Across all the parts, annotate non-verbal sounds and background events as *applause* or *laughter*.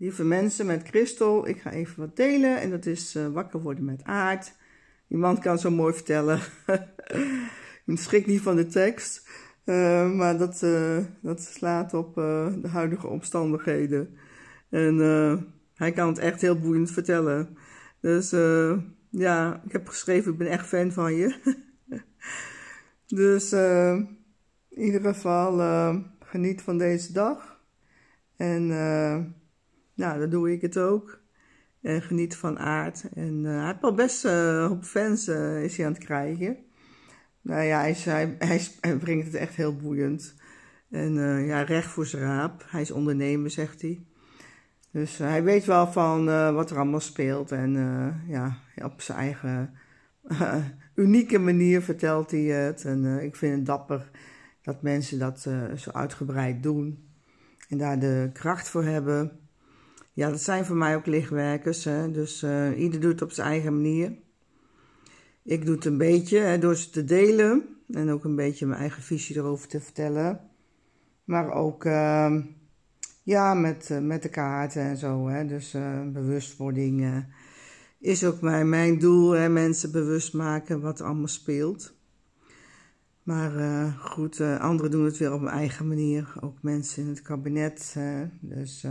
Lieve mensen, met Christel, ik ga even wat delen. En dat is eh, wakker worden met aard. Iemand kan zo mooi vertellen. *laughs* ik schrik niet van de tekst. Eh, maar dat, eh, dat slaat op de huidige omstandigheden. En hij kan het echt heel boeiend vertellen. Dus ja, ik heb geschreven, ik ben echt fan van je. *laughs* dus in ieder geval, geniet van deze dag. En... Nou, dan doe ik het ook. En geniet van Aard. En eh, hij heeft al best uh, eh, op fans eh, is hij aan het krijgen. Nou ja, hij, hij, hij brengt het echt heel boeiend. En ja, recht voor zijn raap. Hij is ondernemer, zegt hij. Dus hij weet wel van wat er allemaal speelt. En ja, op zijn eigen unieke manier vertelt hij het. En ik vind het dapper dat mensen dat zo uitgebreid doen. En daar de kracht voor hebben. Ja, dat zijn voor mij ook lichtwerkers. Hè? Dus uh, ieder doet het op zijn eigen manier. Ik doe het een beetje hè, door ze te delen. En ook een beetje mijn eigen visie erover te vertellen. Maar ook ehm, ja, met, eh, met de kaarten en zo. Hè? Dus uh, bewustwording is ook mijn, mijn doel. Hè? Mensen bewust maken wat allemaal speelt. Maar goed, anderen doen het weer op hun eigen manier. Ook mensen in het kabinet. dus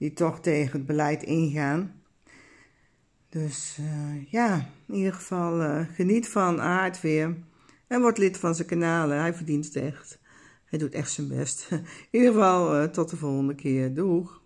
die toch tegen het beleid ingaan. Dus eh, ja, in ieder geval eh, geniet van aardweer En word lid van zijn kanalen. Hij verdient het echt. Hij doet echt zijn best. *laughs* In ieder geval, eh, tot de volgende keer. Doeg!